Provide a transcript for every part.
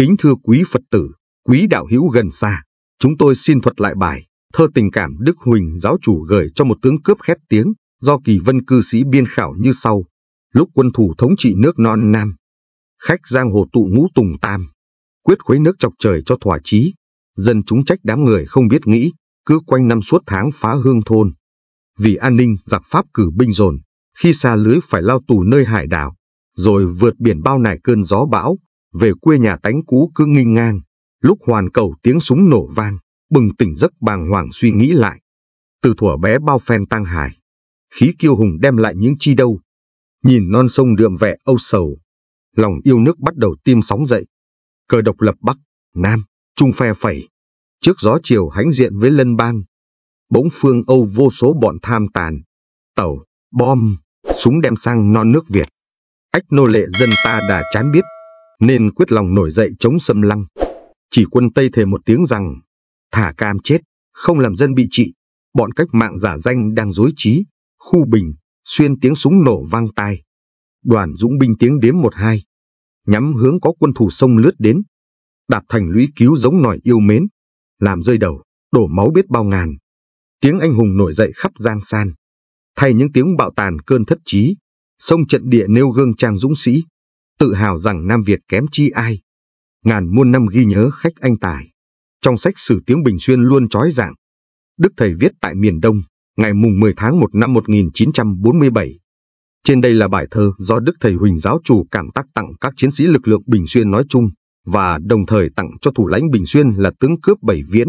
Kính thưa quý Phật tử, quý đạo hữu gần xa, chúng tôi xin thuật lại bài Thơ tình cảm Đức Huỳnh giáo chủ gửi cho một tướng cướp khét tiếng do kỳ vân cư sĩ biên khảo như sau. Lúc quân thủ thống trị nước non Nam, khách giang hồ tụ ngũ tùng tam, quyết khuấy nước chọc trời cho thỏa chí, dân chúng trách đám người không biết nghĩ, cứ quanh năm suốt tháng phá hương thôn. Vì an ninh giặc Pháp cử binh dồn, khi xa lưới phải lao tù nơi hải đảo, rồi vượt biển bao nải cơn gió bão, về quê nhà tánh cũ cứ nghinh ngang, lúc hoàn cầu tiếng súng nổ vang, bừng tỉnh giấc bàng hoàng suy nghĩ lại. Từ thuở bé bao phen tăng hài khí kiêu hùng đem lại những chi đâu. Nhìn non sông đượm vẻ âu sầu, lòng yêu nước bắt đầu tim sóng dậy. Cờ độc lập Bắc, Nam, Trung phe phẩy, trước gió chiều hãnh diện với lân bang. Bỗng phương Âu vô số bọn tham tàn, tàu, bom, súng đem sang non nước Việt. Ách nô lệ dân ta đã chán biết nên quyết lòng nổi dậy chống xâm lăng. Chỉ quân Tây thề một tiếng rằng, thả cam chết, không làm dân bị trị, bọn cách mạng giả danh đang dối trí, khu bình, xuyên tiếng súng nổ vang tai. Đoàn dũng binh tiếng đếm một hai, nhắm hướng có quân thủ sông lướt đến, đạp thành lũy cứu giống nòi yêu mến, làm rơi đầu, đổ máu biết bao ngàn. Tiếng anh hùng nổi dậy khắp giang san, thay những tiếng bạo tàn cơn thất trí, sông trận địa nêu gương trang dũng sĩ tự hào rằng Nam Việt kém chi ai. Ngàn muôn năm ghi nhớ khách anh tài. Trong sách sử tiếng Bình Xuyên luôn trói giảng. Đức Thầy viết tại miền Đông, ngày mùng 10 tháng 1 năm 1947. Trên đây là bài thơ do Đức Thầy Huỳnh Giáo chủ cảm tác tặng các chiến sĩ lực lượng Bình Xuyên nói chung và đồng thời tặng cho thủ lãnh Bình Xuyên là tướng cướp Bảy Viễn.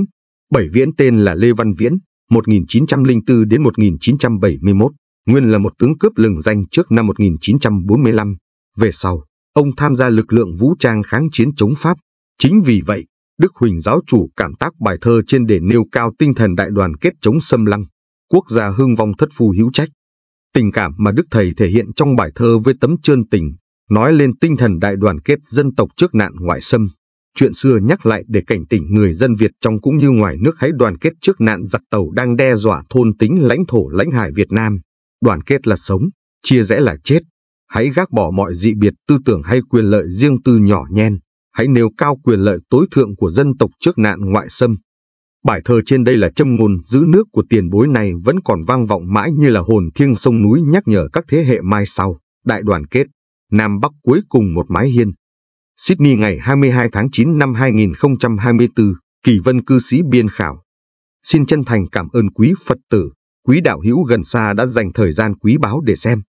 Bảy Viễn tên là Lê Văn Viễn, 1904 đến 1971, nguyên là một tướng cướp lừng danh trước năm 1945, về sau ông tham gia lực lượng vũ trang kháng chiến chống Pháp. Chính vì vậy, Đức Huỳnh giáo chủ cảm tác bài thơ trên để nêu cao tinh thần đại đoàn kết chống xâm lăng, quốc gia hưng vong thất phu hữu trách. Tình cảm mà Đức Thầy thể hiện trong bài thơ với tấm trơn tình, nói lên tinh thần đại đoàn kết dân tộc trước nạn ngoại xâm. Chuyện xưa nhắc lại để cảnh tỉnh người dân Việt trong cũng như ngoài nước hãy đoàn kết trước nạn giặc tàu đang đe dọa thôn tính lãnh thổ lãnh hải Việt Nam. Đoàn kết là sống, chia rẽ là chết. Hãy gác bỏ mọi dị biệt tư tưởng hay quyền lợi riêng tư nhỏ nhen. Hãy nêu cao quyền lợi tối thượng của dân tộc trước nạn ngoại xâm. Bài thơ trên đây là châm ngôn giữ nước của tiền bối này vẫn còn vang vọng mãi như là hồn thiêng sông núi nhắc nhở các thế hệ mai sau. Đại đoàn kết, Nam Bắc cuối cùng một mái hiên. Sydney ngày 22 tháng 9 năm 2024, Kỳ Vân cư sĩ biên khảo. Xin chân thành cảm ơn quý Phật tử, quý đạo hữu gần xa đã dành thời gian quý báu để xem.